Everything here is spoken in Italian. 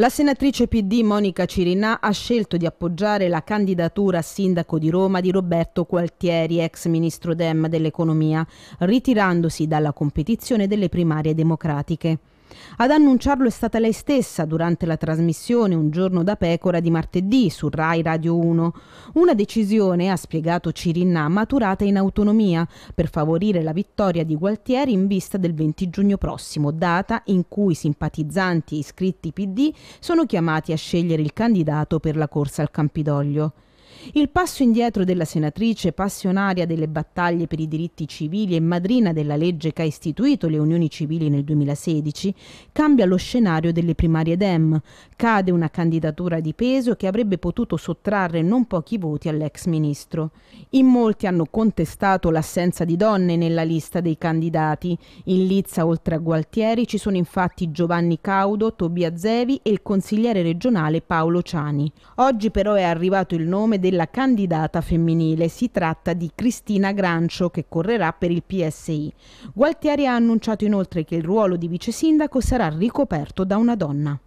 La senatrice PD Monica Cirinà ha scelto di appoggiare la candidatura a sindaco di Roma di Roberto Gualtieri, ex ministro Dem dell'economia, ritirandosi dalla competizione delle primarie democratiche. Ad annunciarlo è stata lei stessa durante la trasmissione Un giorno da pecora di martedì su Rai Radio 1. Una decisione, ha spiegato Cirinna, maturata in autonomia per favorire la vittoria di Gualtieri in vista del 20 giugno prossimo, data in cui simpatizzanti iscritti PD sono chiamati a scegliere il candidato per la corsa al Campidoglio. Il passo indietro della senatrice, passionaria delle battaglie per i diritti civili e madrina della legge che ha istituito le unioni civili nel 2016, cambia lo scenario delle primarie DEM. Cade una candidatura di peso che avrebbe potuto sottrarre non pochi voti all'ex ministro. In molti hanno contestato l'assenza di donne nella lista dei candidati. In Lizza, oltre a Gualtieri, ci sono infatti Giovanni Caudo, Tobia Zevi e il consigliere regionale Paolo Ciani. Oggi però è arrivato il nome della candidata femminile. Si tratta di Cristina Grancio che correrà per il PSI. Gualtieri ha annunciato inoltre che il ruolo di vice sindaco sarà ricoperto da una donna.